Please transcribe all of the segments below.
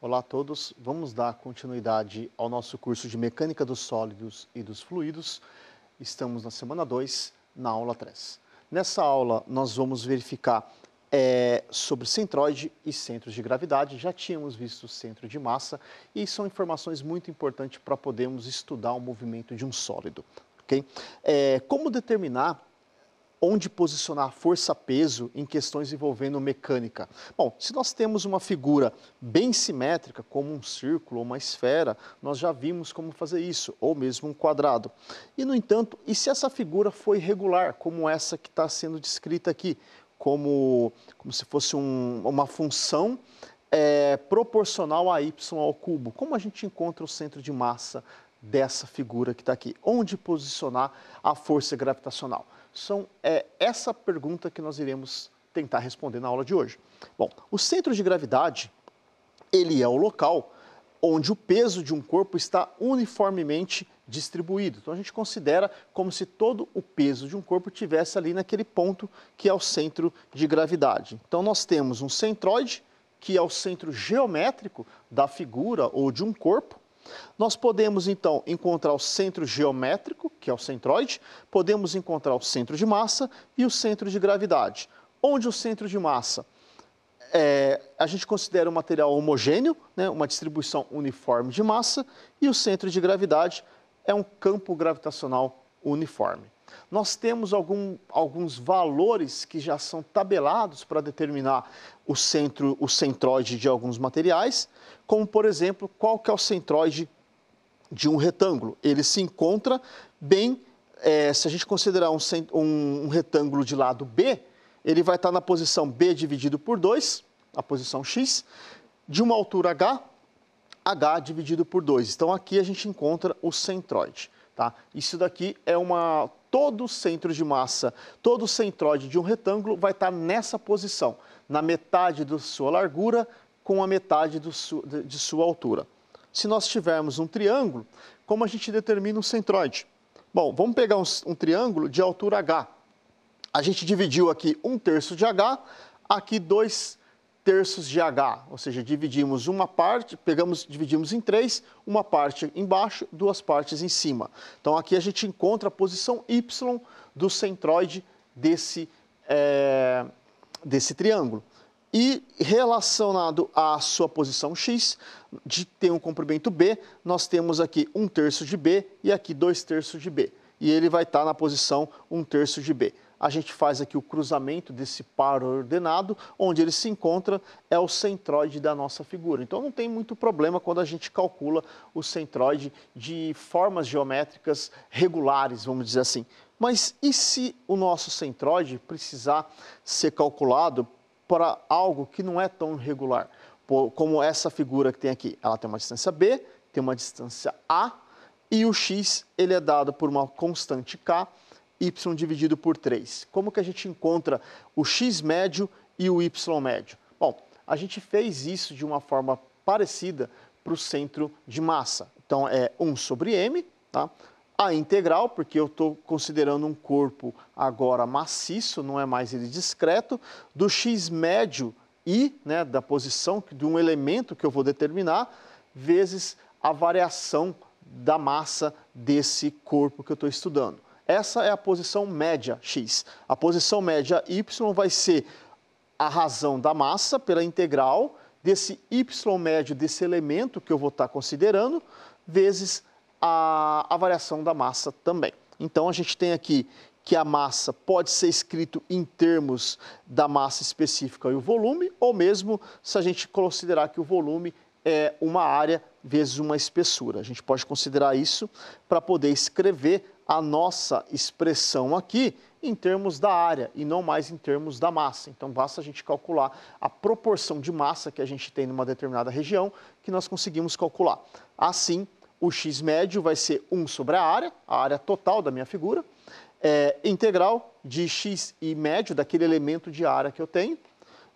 Olá a todos, vamos dar continuidade ao nosso curso de Mecânica dos Sólidos e dos Fluidos. Estamos na semana 2, na aula 3. Nessa aula, nós vamos verificar é, sobre centroide e centros de gravidade. Já tínhamos visto centro de massa e são informações muito importantes para podermos estudar o movimento de um sólido, Ok, É, como determinar onde posicionar força-peso em questões envolvendo mecânica? Bom, se nós temos uma figura bem simétrica, como um círculo ou uma esfera, nós já vimos como fazer isso, ou mesmo um quadrado. E, no entanto, e se essa figura foi regular, como essa que está sendo descrita aqui, como, como se fosse um, uma função é, proporcional a y ao cubo. Como a gente encontra o centro de massa dessa figura que está aqui? Onde posicionar a força gravitacional? São é, essa pergunta que nós iremos tentar responder na aula de hoje. Bom, o centro de gravidade ele é o local onde o peso de um corpo está uniformemente distribuído. Então a gente considera como se todo o peso de um corpo tivesse ali naquele ponto que é o centro de gravidade. Então nós temos um centroide, que é o centro geométrico da figura ou de um corpo, nós podemos, então, encontrar o centro geométrico, que é o centroide, podemos encontrar o centro de massa e o centro de gravidade. Onde o centro de massa? É, a gente considera um material homogêneo, né, uma distribuição uniforme de massa, e o centro de gravidade é um campo gravitacional uniforme. Nós temos algum, alguns valores que já são tabelados para determinar o centro, o centroide de alguns materiais, como por exemplo, qual que é o centroide de um retângulo. Ele se encontra bem, é, se a gente considerar um, um, um retângulo de lado B, ele vai estar na posição B dividido por 2, a posição X, de uma altura H, H dividido por 2. Então, aqui a gente encontra o centroide. Tá? Isso daqui é uma todo o centro de massa, todo o centroide de um retângulo vai estar nessa posição, na metade da sua largura com a metade su, de, de sua altura. Se nós tivermos um triângulo, como a gente determina um centroide? Bom, vamos pegar um, um triângulo de altura h. A gente dividiu aqui um terço de h, aqui dois terços de H, ou seja, dividimos uma parte, pegamos, dividimos em três, uma parte embaixo, duas partes em cima. Então aqui a gente encontra a posição Y do centroide desse, é, desse triângulo. E relacionado à sua posição x, de ter um comprimento b, nós temos aqui um terço de b e aqui dois terços de b. E ele vai estar na posição um terço de b a gente faz aqui o cruzamento desse par ordenado, onde ele se encontra é o centroide da nossa figura. Então não tem muito problema quando a gente calcula o centroide de formas geométricas regulares, vamos dizer assim. Mas e se o nosso centroide precisar ser calculado para algo que não é tão regular, como essa figura que tem aqui? Ela tem uma distância b, tem uma distância a e o x ele é dado por uma constante k y dividido por 3. Como que a gente encontra o x médio e o y médio? Bom, a gente fez isso de uma forma parecida para o centro de massa. Então, é 1 sobre m, tá? a integral, porque eu estou considerando um corpo agora maciço, não é mais ele discreto, do x médio i, né, da posição de um elemento que eu vou determinar, vezes a variação da massa desse corpo que eu estou estudando. Essa é a posição média x. A posição média y vai ser a razão da massa pela integral desse y médio desse elemento que eu vou estar considerando, vezes a, a variação da massa também. Então, a gente tem aqui que a massa pode ser escrito em termos da massa específica e o volume, ou mesmo se a gente considerar que o volume é uma área vezes uma espessura. A gente pode considerar isso para poder escrever a nossa expressão aqui em termos da área e não mais em termos da massa. Então basta a gente calcular a proporção de massa que a gente tem numa determinada região que nós conseguimos calcular. Assim, o x médio vai ser 1 sobre a área, a área total da minha figura, é, integral de x e médio daquele elemento de área que eu tenho,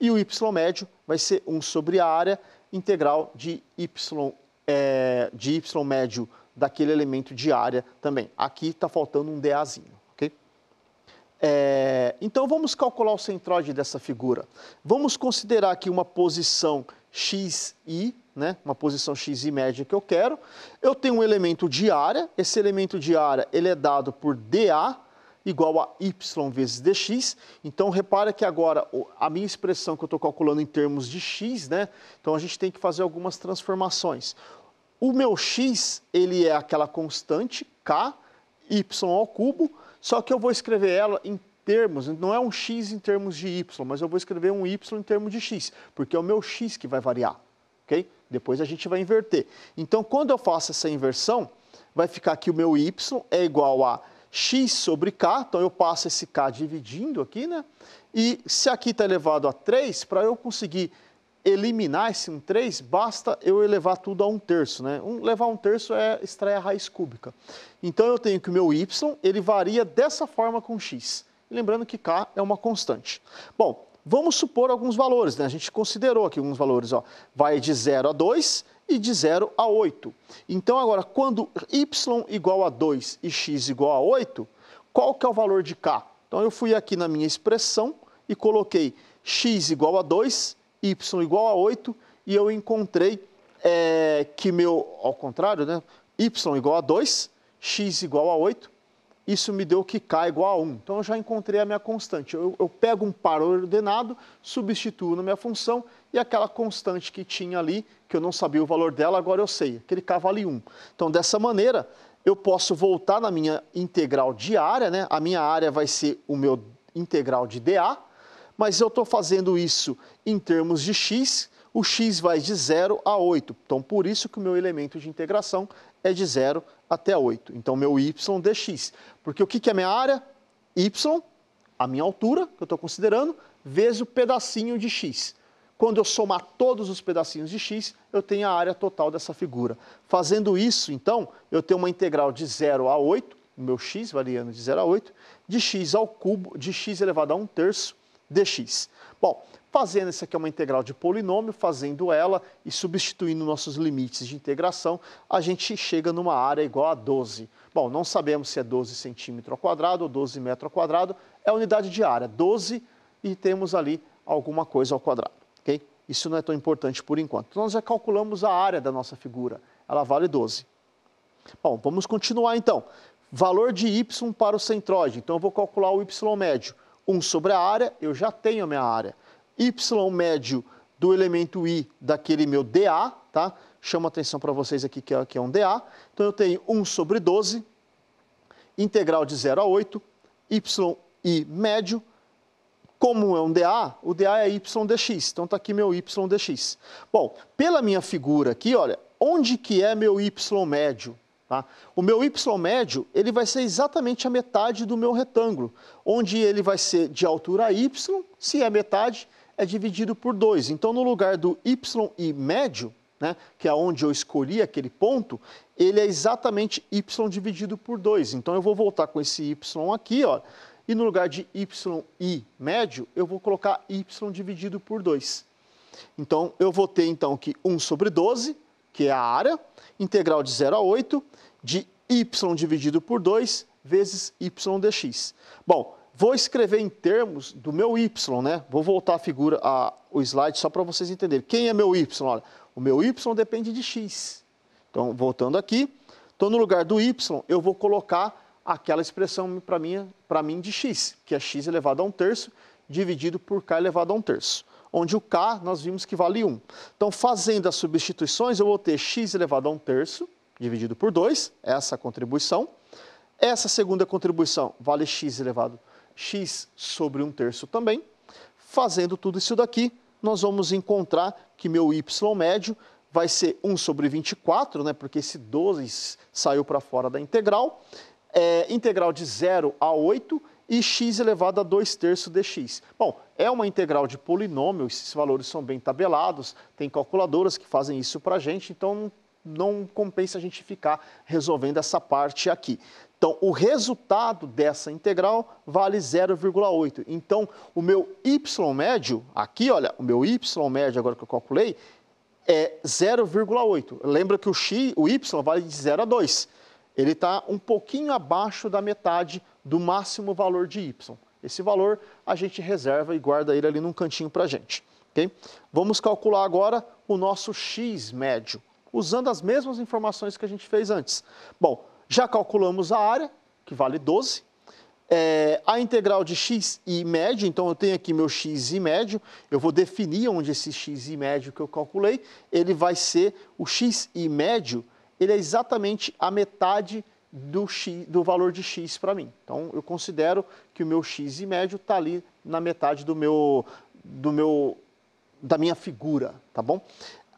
e o y médio vai ser 1 sobre a área integral de y, é, de y médio daquele elemento de área também. Aqui está faltando um DAzinho. ok É, então vamos calcular o centroide dessa figura. Vamos considerar aqui uma posição xi, né, uma posição xi média que eu quero. Eu tenho um elemento de área, esse elemento de área ele é dado por dA igual a y vezes dx. Então, repara que agora a minha expressão que eu estou calculando em termos de x, né? Então, a gente tem que fazer algumas transformações. O meu x, ele é aquela constante, k, y ao cubo, só que eu vou escrever ela em termos, não é um x em termos de y, mas eu vou escrever um y em termos de x, porque é o meu x que vai variar, ok? Depois a gente vai inverter. Então, quando eu faço essa inversão, vai ficar que o meu y é igual a x sobre k, então eu passo esse k dividindo aqui, né? E se aqui está elevado a 3, para eu conseguir eliminar esse 1,3, 3, basta eu elevar tudo a um terço, né? Um, levar um terço é extrair a raiz cúbica. Então eu tenho que o meu y, ele varia dessa forma com x. Lembrando que k é uma constante. Bom, vamos supor alguns valores, né? A gente considerou aqui alguns valores, ó. Vai de 0 a 2 e de 0 a 8. Então agora, quando y igual a 2 e x igual a 8, qual que é o valor de k? Então eu fui aqui na minha expressão e coloquei x igual a 2 y igual a 8 e eu encontrei é, que meu, ao contrário, né, y igual a 2, x igual a 8, isso me deu que k igual a 1. Então, eu já encontrei a minha constante. Eu, eu pego um par ordenado, substituo na minha função e aquela constante que tinha ali, que eu não sabia o valor dela, agora eu sei. Aquele k vale 1. Então, dessa maneira, eu posso voltar na minha integral de área. Né? A minha área vai ser o meu integral de dA mas eu estou fazendo isso em termos de x, o x vai de 0 a 8. Então, por isso que o meu elemento de integração é de 0 até 8. Então, meu y dx. Porque o que, que é minha área? y, a minha altura, que eu estou considerando, vezes o pedacinho de x. Quando eu somar todos os pedacinhos de x, eu tenho a área total dessa figura. Fazendo isso, então, eu tenho uma integral de 0 a 8, o meu x variando de 0 a 8, de x ao cubo, de x elevado a 1 terço, dx. Bom, fazendo isso aqui é uma integral de polinômio, fazendo ela e substituindo nossos limites de integração, a gente chega numa área igual a 12. Bom, não sabemos se é 12 centímetro ao quadrado ou 12 metro ao quadrado, é a unidade de área, 12 e temos ali alguma coisa ao quadrado, ok? Isso não é tão importante por enquanto. Então, nós já calculamos a área da nossa figura, ela vale 12. Bom, vamos continuar então. Valor de y para o centroide, então eu vou calcular o y médio. 1 sobre a área, eu já tenho a minha área. Y médio do elemento I daquele meu DA, tá? Chama atenção para vocês aqui que é, é um DA. Então, eu tenho 1 sobre 12, integral de 0 a 8, y i médio. Como é um DA, o DA é y dx, então está aqui meu y dx. Bom, pela minha figura aqui, olha, onde que é meu y médio? Tá? O meu y médio ele vai ser exatamente a metade do meu retângulo, onde ele vai ser de altura y, se é metade, é dividido por 2. Então, no lugar do y médio, né, que é onde eu escolhi aquele ponto, ele é exatamente y dividido por 2. Então, eu vou voltar com esse y aqui, ó, e no lugar de y médio, eu vou colocar y dividido por 2. Então, eu vou ter, então, que 1 sobre 12 que é a área, integral de 0 a 8, de y dividido por 2 vezes y dx. Bom, vou escrever em termos do meu y, né? Vou voltar a figura, a, o slide, só para vocês entenderem. Quem é meu y? Olha, o meu y depende de x. Então, voltando aqui, estou no lugar do y, eu vou colocar aquela expressão para mim, mim de x, que é x elevado a um terço, dividido por k elevado a um terço onde o K nós vimos que vale 1. Então, fazendo as substituições, eu vou ter x elevado a 1 terço, dividido por 2, é essa contribuição. Essa segunda contribuição vale x elevado x sobre 1 terço também. Fazendo tudo isso daqui, nós vamos encontrar que meu y médio vai ser 1 sobre 24, né, porque esse 12 saiu para fora da integral. É, integral de 0 a 8 e x elevado a 2 terços dx. Bom, é uma integral de polinômio, esses valores são bem tabelados, tem calculadoras que fazem isso para a gente, então não compensa a gente ficar resolvendo essa parte aqui. Então, o resultado dessa integral vale 0,8. Então, o meu y médio, aqui, olha, o meu y médio agora que eu calculei, é 0,8. Lembra que o x, o y vale de 0 a 2. Ele está um pouquinho abaixo da metade do máximo valor de Y. Esse valor a gente reserva e guarda ele ali num cantinho para a gente. Okay? Vamos calcular agora o nosso X médio, usando as mesmas informações que a gente fez antes. Bom, já calculamos a área, que vale 12, é, a integral de x e médio, então eu tenho aqui meu x e médio, eu vou definir onde esse x e médio que eu calculei, ele vai ser o x e médio, ele é exatamente a metade do, x, do valor de x para mim. Então, eu considero que o meu x e médio está ali na metade do meu, do meu, da minha figura, tá bom?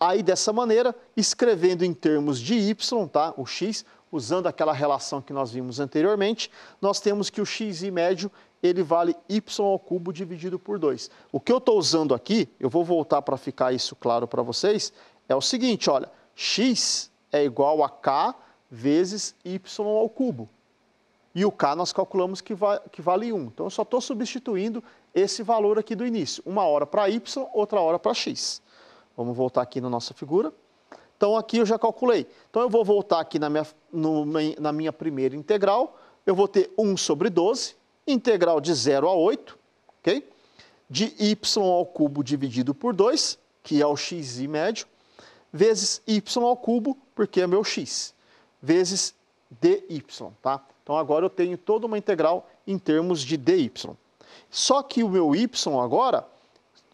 Aí, dessa maneira, escrevendo em termos de y, tá? O x, usando aquela relação que nós vimos anteriormente, nós temos que o x e médio ele vale y ao cubo dividido por 2. O que eu estou usando aqui, eu vou voltar para ficar isso claro para vocês, é o seguinte, olha, x é igual a k vezes y ao cubo. E o k nós calculamos que, va que vale 1. Então, eu só estou substituindo esse valor aqui do início. Uma hora para y, outra hora para x. Vamos voltar aqui na nossa figura. Então, aqui eu já calculei. Então, eu vou voltar aqui na minha, no, na minha primeira integral. Eu vou ter 1 sobre 12, integral de 0 a 8, ok? De y ao cubo dividido por 2, que é o xi médio, vezes y ao cubo, porque é meu x vezes dy, tá? Então, agora eu tenho toda uma integral em termos de dy. Só que o meu y agora,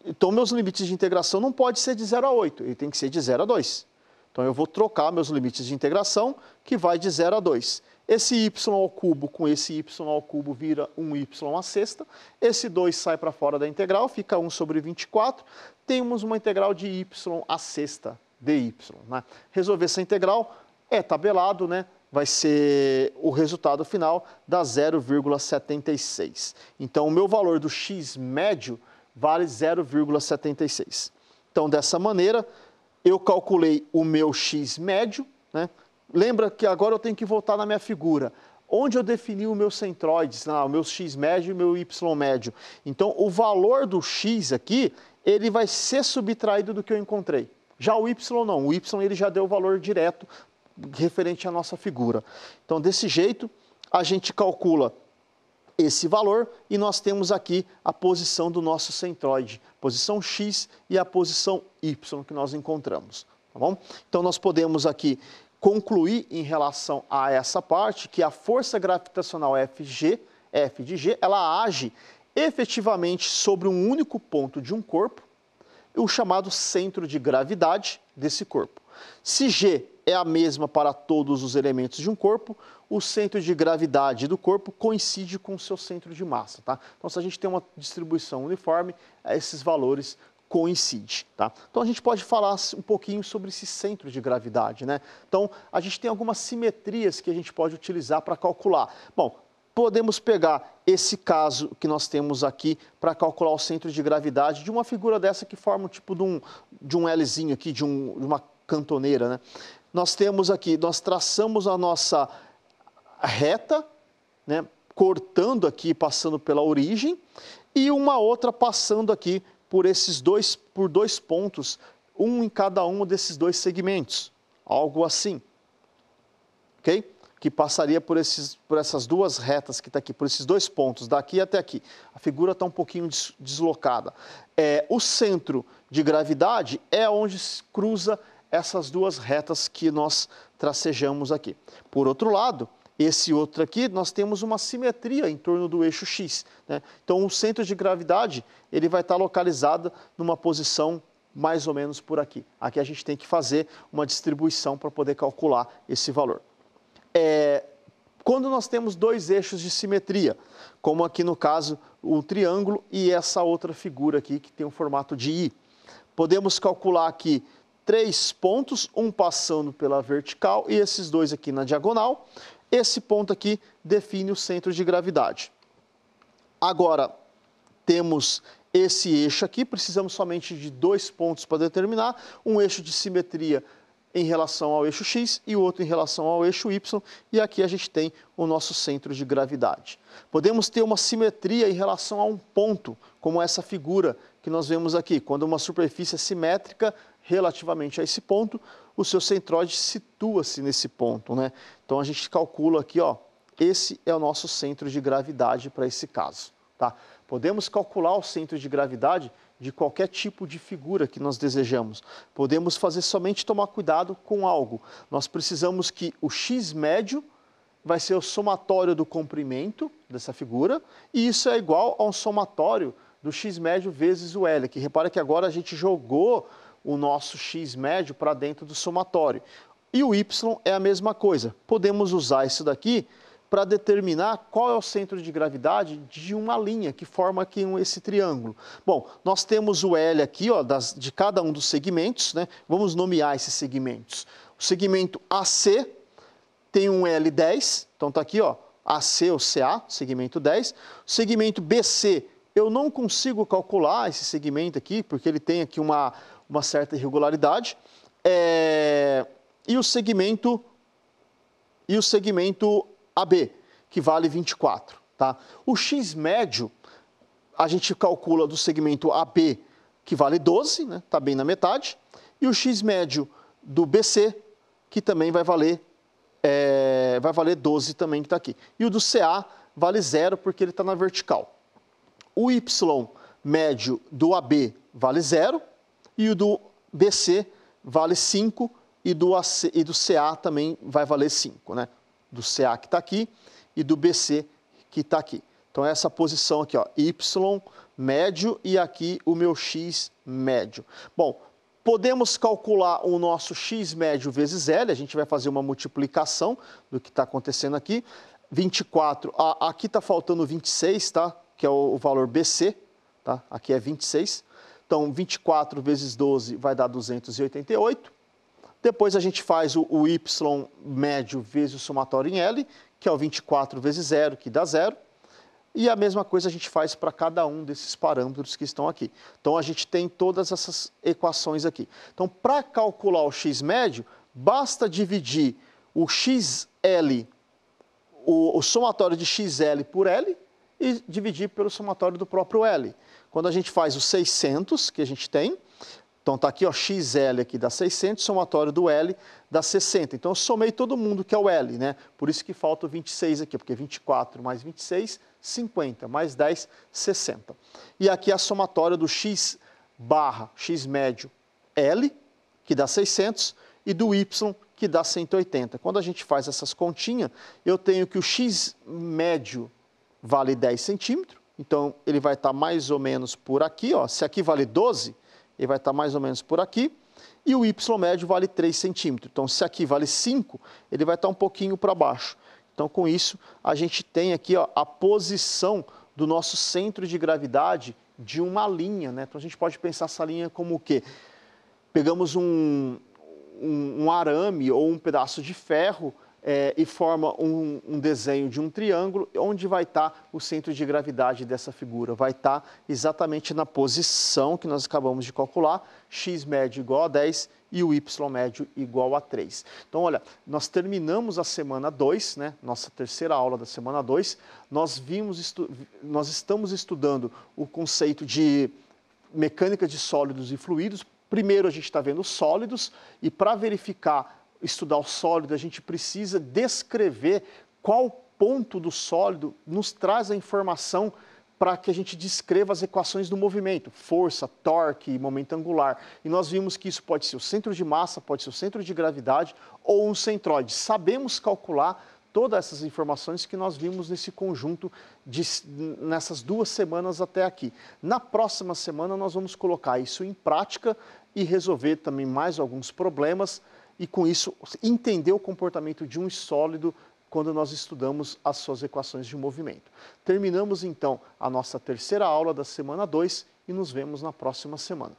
então meus limites de integração não pode ser de 0 a 8, ele tem que ser de 0 a 2. Então, eu vou trocar meus limites de integração, que vai de 0 a 2. Esse y ao cubo com esse y ao cubo vira 1y à sexta. Esse 2 sai para fora da integral, fica 1 sobre 24. Temos uma integral de y à sexta dy. Né? Resolver essa integral, é tabelado, né? vai ser o resultado final da 0,76. Então, o meu valor do x médio vale 0,76. Então, dessa maneira, eu calculei o meu x médio. Né? Lembra que agora eu tenho que voltar na minha figura. Onde eu defini o meu centroides, ah, o meu x médio e o meu y médio. Então, o valor do x aqui, ele vai ser subtraído do que eu encontrei. Já o y não, o y ele já deu o valor direto referente à nossa figura. Então, desse jeito, a gente calcula esse valor e nós temos aqui a posição do nosso centroide, posição X e a posição Y que nós encontramos, tá bom? Então, nós podemos aqui concluir em relação a essa parte que a força gravitacional Fg, F de G, ela age efetivamente sobre um único ponto de um corpo, o chamado centro de gravidade desse corpo. Se G é a mesma para todos os elementos de um corpo, o centro de gravidade do corpo coincide com o seu centro de massa, tá? Então, se a gente tem uma distribuição uniforme, esses valores coincidem, tá? Então a gente pode falar um pouquinho sobre esse centro de gravidade, né? Então a gente tem algumas simetrias que a gente pode utilizar para calcular. Bom, podemos pegar esse caso que nós temos aqui para calcular o centro de gravidade de uma figura dessa que forma um tipo de um, de um Lzinho aqui, de, um, de uma cantoneira, né? nós temos aqui, nós traçamos a nossa reta, né, cortando aqui, passando pela origem, e uma outra passando aqui por esses dois, por dois pontos, um em cada um desses dois segmentos, algo assim, ok? Que passaria por, esses, por essas duas retas que está aqui, por esses dois pontos, daqui até aqui. A figura está um pouquinho deslocada. É, o centro de gravidade é onde se cruza essas duas retas que nós tracejamos aqui. Por outro lado, esse outro aqui, nós temos uma simetria em torno do eixo X. Né? Então, o centro de gravidade ele vai estar localizado numa posição mais ou menos por aqui. Aqui a gente tem que fazer uma distribuição para poder calcular esse valor. É, quando nós temos dois eixos de simetria, como aqui no caso o triângulo e essa outra figura aqui que tem um formato de I, podemos calcular aqui três pontos, um passando pela vertical e esses dois aqui na diagonal. Esse ponto aqui define o centro de gravidade. Agora, temos esse eixo aqui, precisamos somente de dois pontos para determinar, um eixo de simetria em relação ao eixo x e o outro em relação ao eixo y, e aqui a gente tem o nosso centro de gravidade. Podemos ter uma simetria em relação a um ponto, como essa figura que nós vemos aqui. Quando uma superfície é simétrica, relativamente a esse ponto, o seu centroide situa-se nesse ponto, né? Então a gente calcula aqui, ó, esse é o nosso centro de gravidade para esse caso, tá? Podemos calcular o centro de gravidade de qualquer tipo de figura que nós desejamos. Podemos fazer somente tomar cuidado com algo. Nós precisamos que o x médio vai ser o somatório do comprimento dessa figura, e isso é igual a um somatório do x médio vezes o L, que repara que agora a gente jogou o nosso x médio para dentro do somatório. E o y é a mesma coisa. Podemos usar isso daqui para determinar qual é o centro de gravidade de uma linha que forma aqui esse triângulo. Bom, nós temos o L aqui, ó, das, de cada um dos segmentos, né? Vamos nomear esses segmentos. O segmento AC tem um L10, então está aqui, ó, AC ou CA, segmento 10. O segmento BC, eu não consigo calcular esse segmento aqui, porque ele tem aqui uma, uma certa irregularidade. É, e o segmento e o segmento AB, que vale 24, tá? O X médio a gente calcula do segmento AB, que vale 12, né? Tá bem na metade, e o X médio do BC, que também vai valer é, vai valer 12 também que está aqui. E o do CA vale zero porque ele está na vertical. O Y médio do AB vale zero, e o do BC vale 5 e do, AC, e do CA também vai valer 5, né? Do CA que está aqui e do BC que está aqui. Então, essa posição aqui, ó, Y médio e aqui o meu X médio. Bom, podemos calcular o nosso X médio vezes L, a gente vai fazer uma multiplicação do que está acontecendo aqui. 24, a, aqui está faltando 26, tá? Que é o, o valor BC, tá? Aqui é 26. Então, 24 vezes 12 vai dar 288. Depois a gente faz o, o y médio vezes o somatório em L, que é o 24 vezes 0, que dá zero. E a mesma coisa a gente faz para cada um desses parâmetros que estão aqui. Então, a gente tem todas essas equações aqui. Então, para calcular o x médio, basta dividir o xl, o, o somatório de xl por L, e dividir pelo somatório do próprio L. Quando a gente faz os 600 que a gente tem, então está aqui, ó, XL aqui dá 600, somatório do L dá 60. Então eu somei todo mundo que é o L, né? Por isso que falta o 26 aqui, porque 24 mais 26, 50, mais 10, 60. E aqui é a somatória do X barra, X médio L, que dá 600, e do Y, que dá 180. Quando a gente faz essas continhas, eu tenho que o X médio vale 10 centímetros, então, ele vai estar mais ou menos por aqui, ó. se aqui vale 12, ele vai estar mais ou menos por aqui. E o y médio vale 3 centímetros. Então, se aqui vale 5, ele vai estar um pouquinho para baixo. Então, com isso, a gente tem aqui ó, a posição do nosso centro de gravidade de uma linha. Né? Então, a gente pode pensar essa linha como o quê? Pegamos um, um, um arame ou um pedaço de ferro é, e forma um, um, desenho de um triângulo, onde vai estar tá o centro de gravidade dessa figura. Vai estar tá exatamente na posição que nós acabamos de calcular, x médio igual a 10 e o y médio igual a 3. Então, olha, nós terminamos a semana 2, né, nossa terceira aula da semana 2, nós, vimos nós estamos estudando o conceito de mecânica de sólidos e fluidos. Primeiro, a gente está vendo sólidos e para verificar estudar o sólido, a gente precisa descrever qual ponto do sólido nos traz a informação para que a gente descreva as equações do movimento, força, torque, momento angular. E nós vimos que isso pode ser o centro de massa, pode ser o centro de gravidade ou um centroide. Sabemos calcular todas essas informações que nós vimos nesse conjunto de, nessas duas semanas até aqui. Na próxima semana nós vamos colocar isso em prática e resolver também mais alguns problemas e, com isso, entender o comportamento de um sólido quando nós estudamos as suas equações de movimento. Terminamos, então, a nossa terceira aula da semana 2 e nos vemos na próxima semana.